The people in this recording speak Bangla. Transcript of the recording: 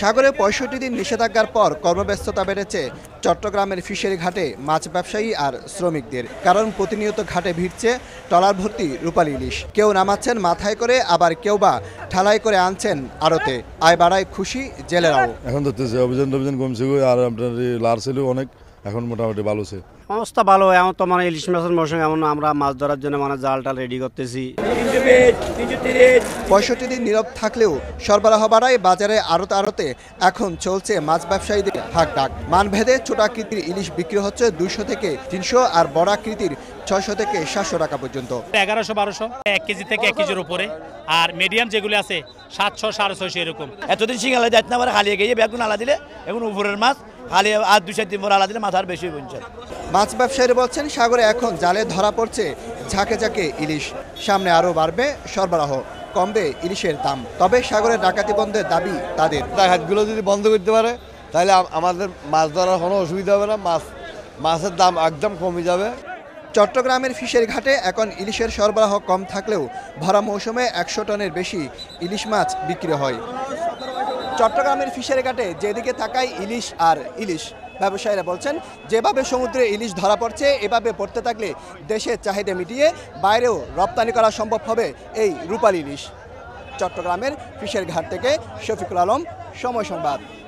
সাগরে পঁয়ষট্টি দিন নিষেধাজ্ঞার পর কর্মব্যস্ততা বেড়েছে চট্টগ্রামের ফিশারি ঘাটে মাছ ব্যবসায়ী আর শ্রমিকদের কারণ প্রতিনিয়ত ঘাটে ভিড়ছে টলার ভর্তি রূপালী ইলিশ কেউ নামাচ্ছেন মাথায় করে আবার কেউ বা ঠালাই করে আনছেন আড়তে আয় বাড়ায় খুশি জেলেরাও এখন ধরতেছে অভিযান অভিযান কমছে আর আপনার লার অনেক এখন মোটামুটি ভালো অবস্থা ভালো এমন তো মানে ইলিশ মাছের মৌসুমে এমন আমরা মাছ ধরার জন্য মানে জালটা রেডি করতেছি পঁয়ষট্টি দিন নীরব থাকলেও সরবরাহ বাড়ায় বাজারে আড়তে আড়তে এখন চলছে মাছ ব্যবসায়ীদের হাক ডাক মানভেদে ছোট আকৃতির ইলিশ বিক্রি হচ্ছে দুইশো থেকে তিনশো আর বড় আকৃতির ছয়শো থেকে সাতশো টাকা পর্যন্ত এগারোশো বারোশো এক কেজি থেকে এক কেজির উপরে আর মিডিয়াম যেগুলো আছে সাতশো সাড়ে ছয়শো এরকম এতদিন সিঙ্গালে যাচ্ছে না আবার হালিয়ে গিয়ে বেগুন আলা দিলে এখন উপরের মাছ হালিয়ে আর দুশো তিন দিন পর আলা দিলে মাথার বেশি বলছে মাছ ব্যবসায়ীরা বলছেন সাগরে এখন জালে ধরা পড়ছে ঝাঁকে ঝাঁকে ইলিশ সামনে আরও বাড়বে সরবরাহ কমবে ইলিশের দাম তবে সাগরে ডাকাতি বন্ধের দাবি তাদের ডাকাতগুলো যদি বন্ধ করতে পারে তাহলে আমাদের মাছ ধরার কোনো অসুবিধা হবে না মাছ মাছের দাম একদম কমে যাবে চট্টগ্রামের ফিশের ঘাটে এখন ইলিশের সরবরাহ কম থাকলেও ভরা মৌসুমে একশো টনের বেশি ইলিশ মাছ বিক্রি হয় চট্টগ্রামের ফিশের ঘাটে যেদিকে থাকায় ইলিশ আর ইলিশ ব্যবসায়ীরা বলছেন যেভাবে সমুদ্রে ইলিশ ধরা পড়ছে এভাবে পড়তে থাকলে দেশের চাহিদা মিটিয়ে বাইরেও রপ্তানি করা সম্ভব হবে এই রূপালী ইলিশ চট্টগ্রামের ফিশের ঘাট থেকে শফিকুল আলম সময় সংবাদ